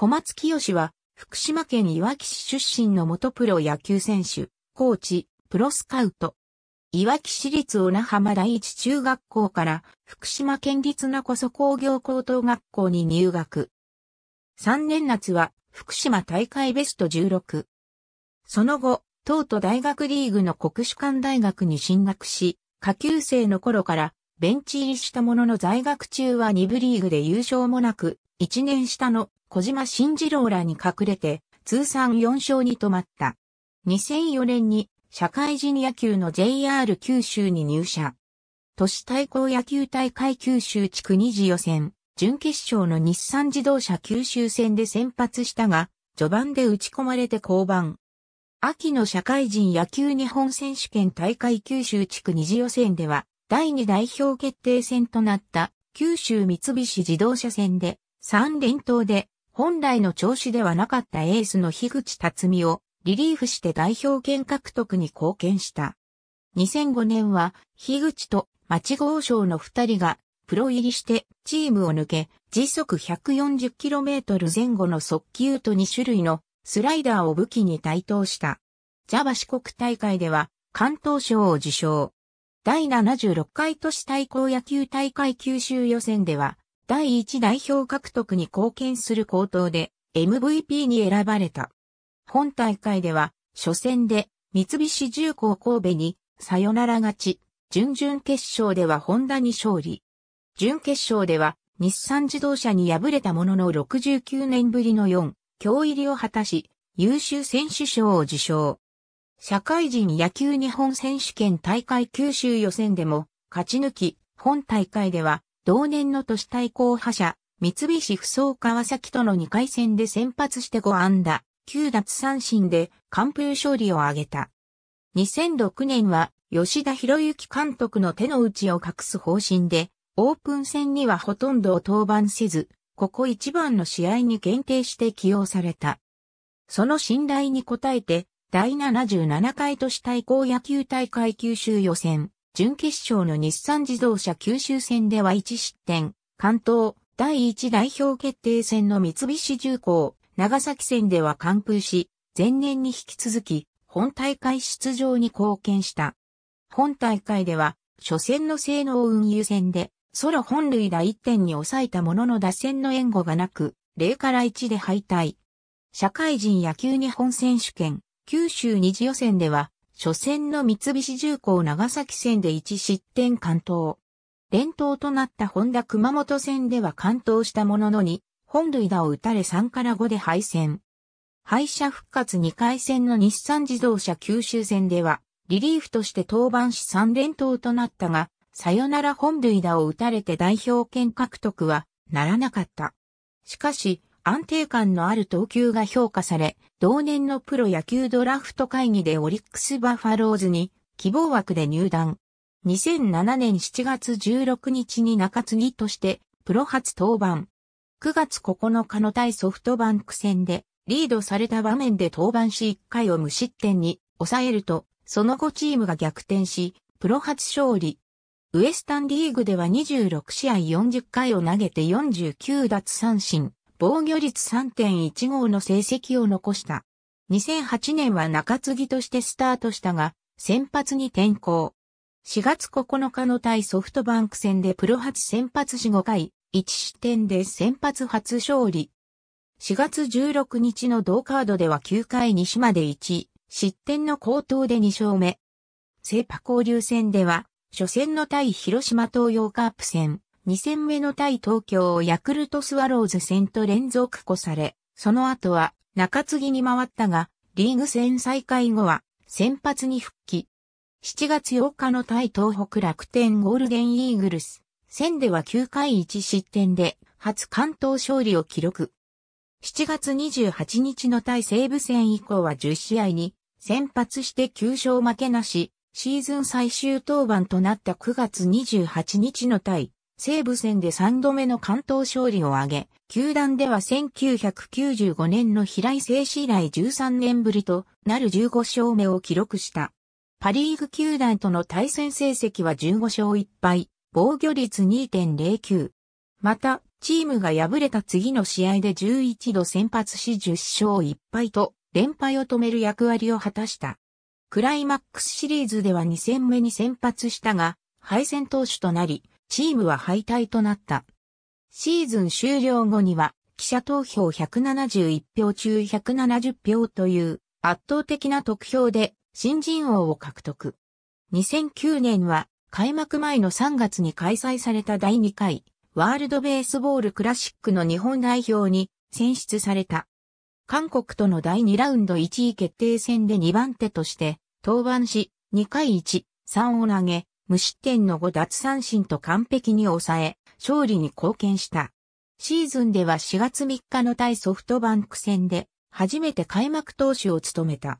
小松清は、福島県いわき市出身の元プロ野球選手、コーチ、プロスカウト。いわき市立小名浜第一中学校から福島県立名古屋工業高等学校に入学。3年夏は福島大会ベスト16。その後、東都大学リーグの国士館大学に進学し、下級生の頃からベンチ入りしたものの在学中は2部リーグで優勝もなく、1年下の小島慎次郎らに隠れて、通算4勝に止まった。2004年に社会人野球の JR 九州に入社。都市対抗野球大会九州地区2次予選、準決勝の日産自動車九州戦で先発したが、序盤で打ち込まれて降板。秋の社会人野球日本選手権大会九州地区2次予選では、第2代表決定戦となった九州三菱自動車戦で三連投で本来の調子ではなかったエースの樋口辰巳をリリーフして代表権獲得に貢献した。2005年は樋口と町豪賞の二人がプロ入りしてチームを抜け時速 140km 前後の速球と2種類のスライダーを武器に台頭した。ジャバ四国大会では関東賞を受賞。第76回都市対抗野球大会九州予選では第1代表獲得に貢献する高投で MVP に選ばれた。本大会では初戦で三菱重工神戸にさよなら勝ち、準々決勝ではホンダに勝利。準決勝では日産自動車に敗れたものの69年ぶりの4、強入りを果たし、優秀選手賞を受賞。社会人野球日本選手権大会九州予選でも勝ち抜き、本大会では同年の都市対抗覇者、三菱不走川崎との2回戦で先発して5安打、9奪三振で完封勝利を挙げた。2006年は吉田博之監督の手の内を隠す方針で、オープン戦にはほとんどを登板せず、ここ一番の試合に限定して起用された。その信頼に応えて、第77回都市対抗野球大会九州予選、準決勝の日産自動車九州戦では1失点、関東第1代表決定戦の三菱重工、長崎戦では完封し、前年に引き続き、本大会出場に貢献した。本大会では、初戦の性能運輸戦で、ソロ本塁打1点に抑えたものの打線の援護がなく、0から1で敗退。社会人野球日本選手権、九州二次予選では、初戦の三菱重工長崎戦で1失点完投。連投となった本田熊本戦では完投したもののに、本塁打を打たれ3から5で敗戦。敗者復活2回戦の日産自動車九州戦では、リリーフとして登板し3連投となったが、さよなら本塁打を打たれて代表権獲得はならなかった。しかし、安定感のある投球が評価され、同年のプロ野球ドラフト会議でオリックスバファローズに希望枠で入団。2007年7月16日に中継ぎとしてプロ初登板。9月9日の対ソフトバンク戦でリードされた場面で登板し1回を無失点に抑えると、その後チームが逆転し、プロ初勝利。ウエスタンリーグでは26試合40回を投げて49奪三振。防御率3.15の成績を残した。2008年は中継ぎとしてスタートしたが、先発に転向。4月9日の対ソフトバンク戦でプロ初先発し5回、1失点で先発初勝利。4月16日の同カードでは9回西まで1、失点の高騰で2勝目。西パ交流戦では、初戦の対広島東洋カープ戦、2戦目の対東京をヤクルトスワローズ戦と連続庫され、その後は中継ぎに回ったが、リーグ戦再開後は先発に復帰。7月8日の対東北楽天ゴールデンイーグルス戦では9回1失点で初関東勝利を記録。7月28日の対西武戦以降は10試合に先発して9勝負けなし、シーズン最終登板となった9月28日の対西武戦で3度目の関東勝利を挙げ、球団では1995年の平井静止以来13年ぶりとなる15勝目を記録した。パリーグ球団との対戦成績は15勝1敗、防御率2.09。また、チームが敗れた次の試合で11度先発し10勝1敗と、連敗を止める役割を果たした。クライマックスシリーズでは2戦目に先発したが、敗戦投手となり、チームは敗退となった。シーズン終了後には、記者投票171票中170票という圧倒的な得票で新人王を獲得。2009年は開幕前の3月に開催された第2回ワールドベースボールクラシックの日本代表に選出された。韓国との第2ラウンド1位決定戦で2番手として登板し、2回1、3を投げ、無失点の5奪三振と完璧に抑え、勝利に貢献した。シーズンでは4月3日の対ソフトバンク戦で、初めて開幕投手を務めた。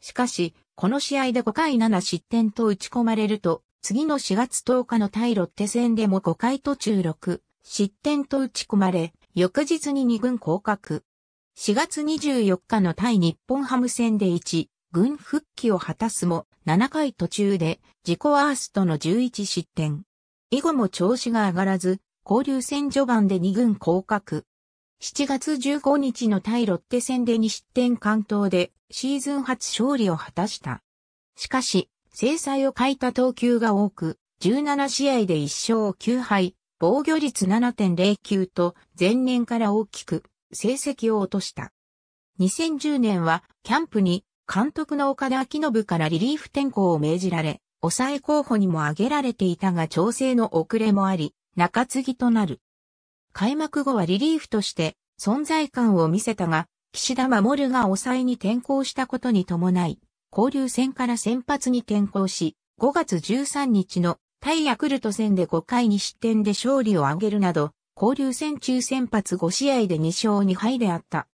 しかし、この試合で5回7失点と打ち込まれると、次の4月10日の対ロッテ戦でも5回途中6失点と打ち込まれ、翌日に2軍降格。4月24日の対日本ハム戦で1軍復帰を果たすも、7回途中で自己ワーストの11失点。以後も調子が上がらず、交流戦序盤で2軍降格。7月15日の対ロッテ戦で2失点完投でシーズン初勝利を果たした。しかし、制裁を欠いた投球が多く、17試合で1勝9敗、防御率7.09と前年から大きく成績を落とした。2010年はキャンプに監督の岡田昭信からリリーフ転向を命じられ、抑え候補にも挙げられていたが調整の遅れもあり、中継ぎとなる。開幕後はリリーフとして存在感を見せたが、岸田守が抑えに転向したことに伴い、交流戦から先発に転向し、5月13日の対ヤクルト戦で5回に失点で勝利を挙げるなど、交流戦中先発5試合で2勝2敗であった。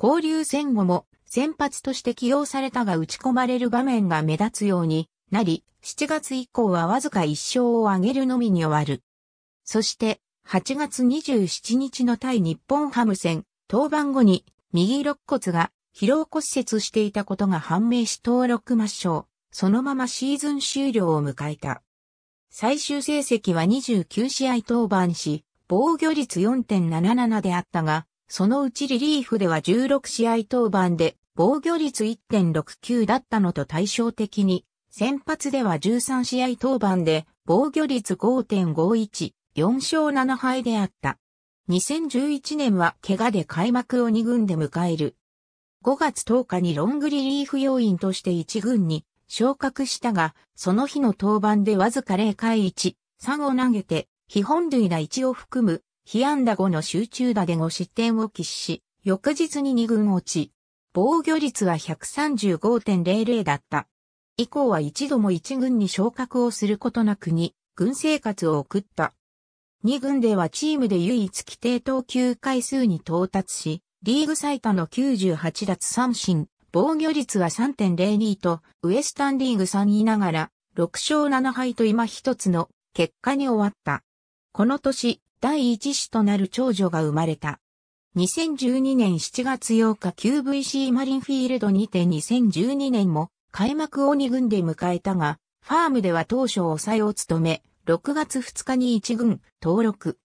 交流戦後も先発として起用されたが打ち込まれる場面が目立つようになり、7月以降はわずか1勝を挙げるのみに終わる。そして、8月27日の対日本ハム戦、登板後に右肋骨が疲労骨折していたことが判明し登録抹消、そのままシーズン終了を迎えた。最終成績は29試合登板し、防御率4.77であったが、そのうちリリーフでは16試合登板で防御率1.69だったのと対照的に、先発では13試合登板で防御率5.51、4勝7敗であった。2011年は怪我で開幕を2軍で迎える。5月10日にロングリリーフ要員として1軍に昇格したが、その日の登板でわずか0回1、3を投げて、非本類打1を含む、被安打後の集中打で5失点を喫し、翌日に2軍落ち、防御率は135.00だった。以降は一度も一軍に昇格をすることなくに、軍生活を送った。二軍ではチームで唯一規定投球回数に到達し、リーグ最多の98奪三振、防御率は3.02と、ウエスタンリーグ3位ながら、6勝7敗と今一つの結果に終わった。この年、第一子となる長女が生まれた。2012年7月8日 QVC マリンフィールドにて2012年も開幕を2軍で迎えたが、ファームでは当初抑えを務め、6月2日に1軍登録。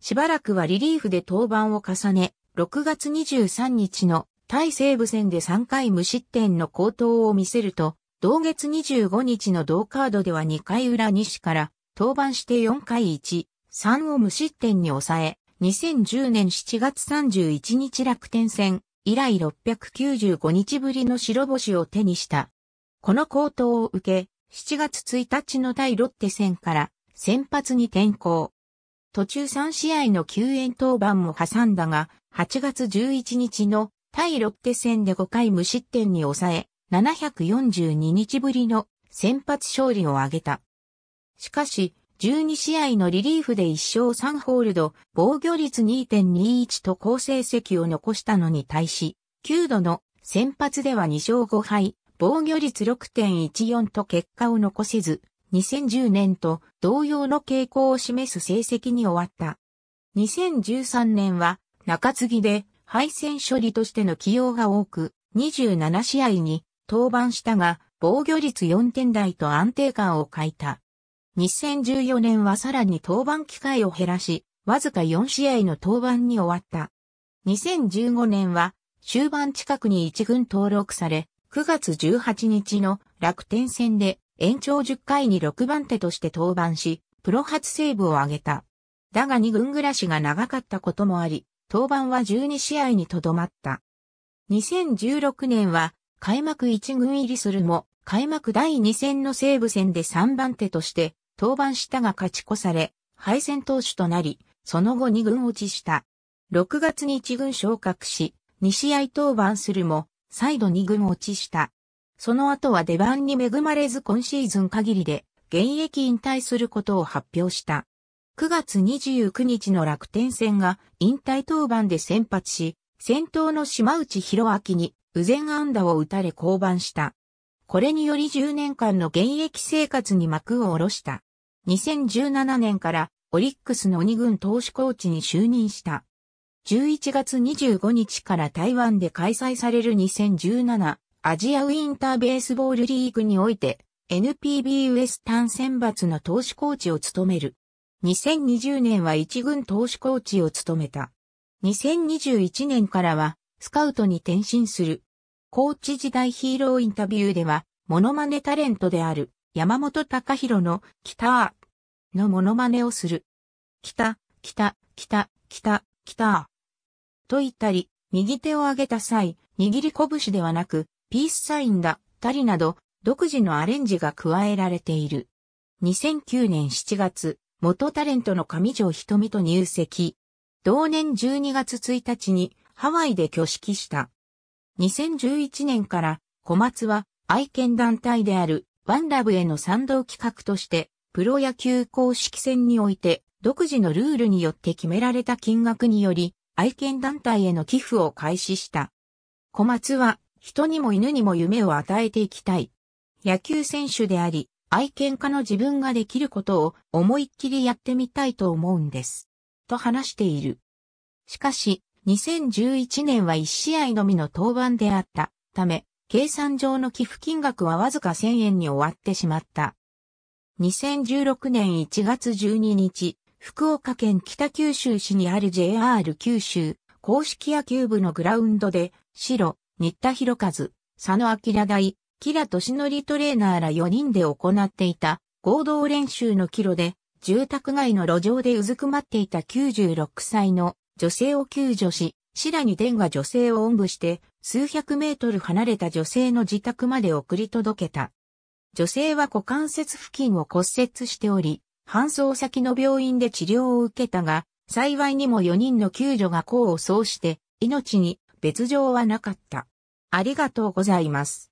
しばらくはリリーフで登板を重ね、6月23日の対西部戦で3回無失点の高騰を見せると、同月25日の同カードでは2回裏西から登板して4回1、3を無失点に抑え、2010年7月31日楽天戦以来695日ぶりの白星を手にした。この高騰を受け、7月1日の対ロッテ戦から先発に転向。途中3試合の救援登板も挟んだが、8月11日の対ロッテ戦で5回無失点に抑え、742日ぶりの先発勝利を挙げた。しかし、12試合のリリーフで1勝3ホールド、防御率2.21と好成績を残したのに対し、9度の先発では2勝5敗、防御率6.14と結果を残せず、2010年と同様の傾向を示す成績に終わった。2013年は中継ぎで敗戦処理としての起用が多く、27試合に登板したが、防御率4点台と安定感を欠いた。2014年はさらに登板機会を減らし、わずか4試合の登板に終わった。2015年は終盤近くに一軍登録され、9月18日の楽天戦で延長10回に6番手として登板し、プロ初セーブを挙げた。だが2軍暮らしが長かったこともあり、登板は12試合にとどまった。2016年は開幕1軍入りするも、開幕第2戦の西武戦で3番手として登板したが勝ち越され、敗戦投手となり、その後2軍落ちした。6月に1軍昇格し、2試合登板するも、再度2軍落ちした。その後は出番に恵まれず今シーズン限りで、現役引退することを発表した。9月29日の楽天戦が引退登板で先発し、先頭の島内博明に、右前安打を打たれ降板した。これにより10年間の現役生活に幕を下ろした。2017年からオリックスの2軍投手コーチに就任した。11月25日から台湾で開催される2017アジアウィンターベースボールリーグにおいて NPB ウエスタン選抜の投手コーチを務める。2020年は1軍投手コーチを務めた。2021年からはスカウトに転身する。コーチ時代ヒーローインタビューではモノマネタレントである山本隆弘の北のモノマネをする。北、北、北、北、北と言ったり、右手を上げた際、握り拳ではなく、ピースサインだったりなど、独自のアレンジが加えられている。2009年7月、元タレントの上条瞳と入籍。同年12月1日にハワイで挙式した。2011年から小松は愛犬団体であるワンラブへの賛同企画として、プロ野球公式戦において、独自のルールによって決められた金額により、愛犬団体への寄付を開始した。小松は、人にも犬にも夢を与えていきたい。野球選手であり、愛犬家の自分ができることを思いっきりやってみたいと思うんです。と話している。しかし、2011年は1試合のみの登板であったため、計算上の寄付金額はわずか1000円に終わってしまった。2016年1月12日、福岡県北九州市にある JR 九州公式野球部のグラウンドで、白、新田博和、佐野明大、キラ俊則トレーナーら4人で行っていた合同練習のキロで、住宅街の路上でうずくまっていた96歳の女性を救助し、白に電が女性をおんぶして数百メートル離れた女性の自宅まで送り届けた。女性は股関節付近を骨折しており、搬送先の病院で治療を受けたが、幸いにも4人の救助が功を奏して、命に別状はなかった。ありがとうございます。